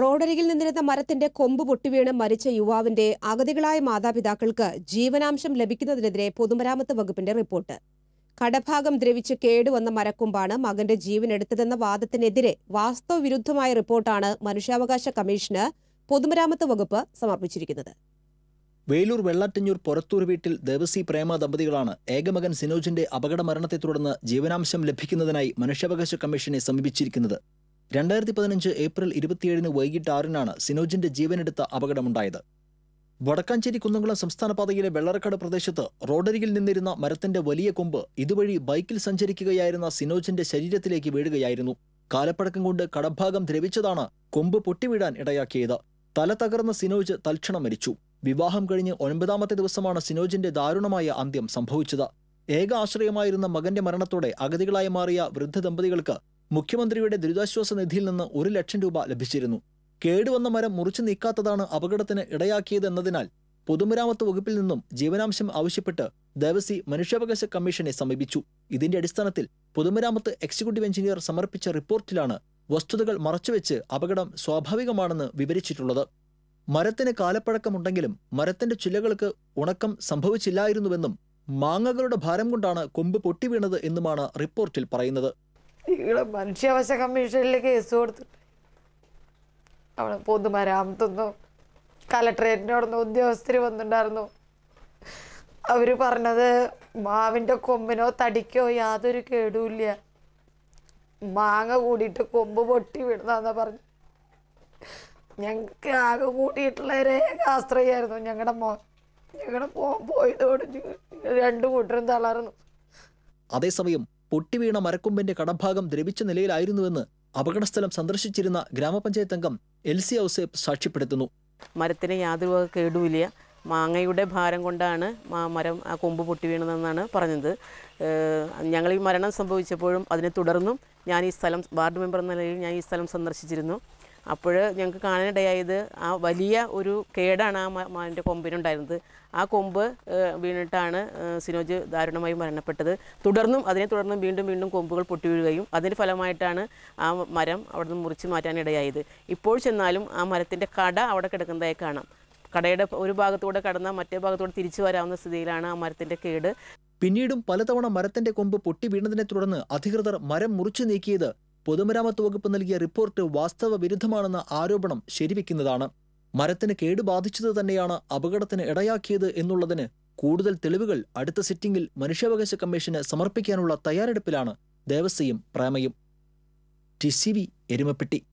റോഡരികിൽ നിന്നിരുന്ന മരത്തിന്റെ കൊമ്പ് പൊട്ടിവീണ് മരിച്ച യുവാവിന്റെ അഗതികളായ മാതാപിതാക്കൾക്ക് ജീവനാംശം ലഭിക്കുന്നതിനെതിരെ പൊതുമരാമത്ത് വകുപ്പിന്റെ റിപ്പോർട്ട് കടഭാഗം ദ്രവിച്ച് കേടുവന്ന മരക്കൊമ്പാണ് മകന്റെ ജീവനെടുത്തതെന്ന വാദത്തിനെതിരെ വാസ്തവവിരുദ്ധമായ റിപ്പോർട്ടാണ് മനുഷ്യാവകാശ കമ്മീഷന് പൊതുമരാമത്ത് വകുപ്പ് സമർപ്പിച്ചിരിക്കുന്നത് വേലൂർ വെള്ളാറ്റഞ്ഞൂർ പുറത്തൂർ വീട്ടിൽ ദേവസി പ്രേമ ദമ്പതികളാണ് ഏകമകൻ സിനോജിന്റെ അപകട മരണത്തെ തുടർന്ന് ജീവനാംശം ലഭിക്കുന്നതിനായി മനുഷ്യാവകാശ കമ്മീഷനെ സമീപിച്ചിരിക്കുന്നത് രണ്ടായിരത്തി പതിനഞ്ച് ഏപ്രിൽ ഇരുപത്തിയേഴിന് വൈകിട്ട് ആറിനാണ് സിനോജിന്റെ ജീവനെടുത്ത അപകടമുണ്ടായത് വടക്കാഞ്ചേരി കുന്നംകുളം സംസ്ഥാന പാതയിലെ വെള്ളറക്കട് പ്രദേശത്ത് റോഡരികിൽ നിന്നിരുന്ന മരത്തിന്റെ വലിയ കൊമ്പ് ഇതുവഴി ബൈക്കിൽ സഞ്ചരിക്കുകയായിരുന്ന സിനോജിന്റെ ശരീരത്തിലേക്ക് വീഴുകയായിരുന്നു കാലപ്പഴക്കം കൊണ്ട് കടഭാഗം ദ്രവിച്ചതാണ് കൊമ്പ് പൊട്ടിവീഴാൻ ഇടയാക്കിയത് തല തകർന്ന സിനോജ് തൽക്ഷണം മരിച്ചു വിവാഹം കഴിഞ്ഞ് ഒൻപതാമത്തെ ദിവസമാണ് സിനോജിന്റെ ദാരുണമായ അന്ത്യം സംഭവിച്ചത് ഏക ആശ്രയമായിരുന്ന മകന്റെ മരണത്തോടെ അഗതികളായി മാറിയ വൃദ്ധ ദമ്പതികൾക്ക് മുഖ്യമന്ത്രിയുടെ ദുരിതാശ്വാസ നിധിയിൽ നിന്ന് ഒരു ലക്ഷം രൂപ ലഭിച്ചിരുന്നു കേടുവന്ന മരം മുറിച്ചു നീക്കാത്തതാണ് അപകടത്തിന് ഇടയാക്കിയതെന്നതിനാൽ പൊതുമരാമത്ത് വകുപ്പിൽ നിന്നും ജീവനാംശം ആവശ്യപ്പെട്ട് ദേവസി മനുഷ്യാവകാശ കമ്മീഷനെ സമീപിച്ചു ഇതിന്റെ അടിസ്ഥാനത്തിൽ പൊതുമരാമത്ത് എക്സിക്യൂട്ടീവ് എഞ്ചിനീയർ സമർപ്പിച്ച റിപ്പോർട്ടിലാണ് വസ്തുതകൾ മറച്ചുവെച്ച് അപകടം സ്വാഭാവികമാണെന്ന് വിവരിച്ചിട്ടുള്ളത് മരത്തിന് കാലപ്പഴക്കമുണ്ടെങ്കിലും മരത്തിന്റെ ചില്ലകൾക്ക് ഉണക്കം സംഭവിച്ചില്ലായിരുന്നുവെന്നും മാങ്ങകളുടെ ഭാരം കൊണ്ടാണ് കൊമ്പ് പൊട്ടിവീണത് എന്നുമാണ് റിപ്പോർട്ടിൽ പറയുന്നത് നിങ്ങളെ മനുഷ്യാവകാശ കമ്മീഷനിലെ കേസ് കൊടുത്തിട്ടുണ്ട് അവിടെ പൊതുമരാമത്തുനിന്നോ കലക്ട്രേറ്റിനോടൊന്നും ഉദ്യോഗസ്ഥർ വന്നിട്ടുണ്ടായിരുന്നു അവർ പറഞ്ഞത് മാവിൻ്റെ കൊമ്പിനോ തടിക്കോ യാതൊരു കേടുമില്ല മാങ്ങ കൂടിയിട്ട് കൊമ്പ് പൊട്ടി വീണതാന്നാ പറഞ്ഞു ഞങ്ങൾക്ക് ആകെ കൂട്ടിയിട്ടുള്ള രേഖ ആശ്രയമായിരുന്നു ഞങ്ങളുടെ മോൻ ഞങ്ങളുടെ മോൻ പോയതോട് രണ്ട് കൂട്ടരും തളർന്നു അതേസമയം പൊട്ടിവീണ മരക്കൊമ്പിന്റെ കടഭാഗം ദ്രവിച്ച നിലയിലായിരുന്നുവെന്ന് അപകടസ്ഥലം സന്ദർശിച്ചിരുന്ന ഗ്രാമപഞ്ചായത്ത് അംഗം എൽ സി ഔസേബ് സാക്ഷ്യപ്പെടുത്തുന്നു മരത്തിന് യാതൊരു കേടുമില്ല മാങ്ങയുടെ ഭാരം കൊണ്ടാണ് മരം ആ കൊമ്പ് പൊട്ടി വീണതെന്നാണ് പറഞ്ഞത് ഞങ്ങൾ ഈ മരണം സംഭവിച്ചപ്പോഴും അതിനെ തുടർന്നും ഞാൻ ഈ സ്ഥലം വാർഡ് മെമ്പർ എന്ന നിലയിൽ ഞാൻ ഈ സ്ഥലം സന്ദർശിച്ചിരുന്നു അപ്പോൾ ഞങ്ങൾക്ക് കാണാനിടയായത് ആ വലിയ ഒരു കേടാണ് ആ മാനിൻ്റെ കൊമ്പിനുണ്ടായിരുന്നത് ആ കൊമ്പ് വീണിട്ടാണ് സിനോജ് ദാരുണമായി മരണപ്പെട്ടത് തുടർന്നും അതിനെ തുടർന്നും വീണ്ടും വീണ്ടും കൊമ്പുകൾ പൊട്ടി വീഴുകയും അതിൻ്റെ ഫലമായിട്ടാണ് ആ മരം അവിടെ നിന്ന് മുറിച്ച് മാറ്റാനിടയായത് ഇപ്പോൾ ചെന്നാലും ആ മരത്തിൻ്റെ കട അവിടെ കിടക്കുന്നതായി കാണാം കടയുടെ ഒരു ഭാഗത്തൂടെ കടന്ന മറ്റേ ഭാഗത്തൂടെ തിരിച്ചു വരാവുന്ന സ്ഥിതിയിലാണ് ആ മരത്തിൻ്റെ കേട് പിന്നീടും പലതവണ മരത്തിന്റെ കൊമ്പ് പൊട്ടി വീണതിനെ തുടർന്ന് അധികൃതർ മരം മുറിച്ചു നീക്കിയത് പൊതുമരാമത്ത് വകുപ്പ് നൽകിയ റിപ്പോർട്ട് വാസ്തവ വിരുദ്ധമാണെന്ന ആരോപണം ശരിവെക്കുന്നതാണ് മരത്തിന് കേടുബാധിച്ചത് തന്നെയാണ് അപകടത്തിന് ഇടയാക്കിയത് എന്നുള്ളതിന് കൂടുതൽ തെളിവുകൾ അടുത്ത സിറ്റിംഗിൽ മനുഷ്യാവകാശ കമ്മീഷന് സമർപ്പിക്കാനുള്ള തയ്യാറെടുപ്പിലാണ് ദേവസ്വയും പ്രേമയും ടി സി വി എരുമപ്പെട്ടി